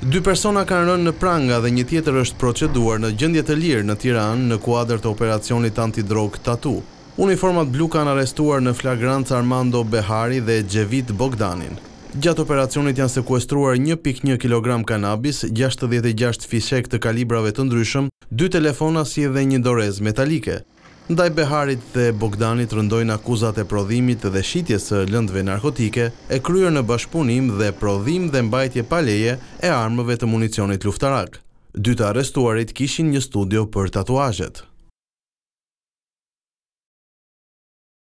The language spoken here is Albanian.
Dy persona kanë rënë në pranga dhe një tjetër është proceduar në gjendje të lirë në Tiranë në kuadër të operacionit antidrog Tatu. Uniformat blu kanë arrestuar në flagrancë Armando Behari dhe Gjevit Bogdanin. Gjatë operacionit janë sekuestruar 1.1 kg kanabis, 66 fishek të kalibrave të ndryshëm, dy telefona si dhe një dorez metalike. Ndaj Beharit dhe Bogdanit rëndojnë akuzat e prodhimit dhe shqitjes së lëndve narkotike, e kryer në bashpunim dhe prodhim dhe mbajtje paleje e armëve të municionit luftarak. Dytë arrestuarit kishin një studio për tatuajet.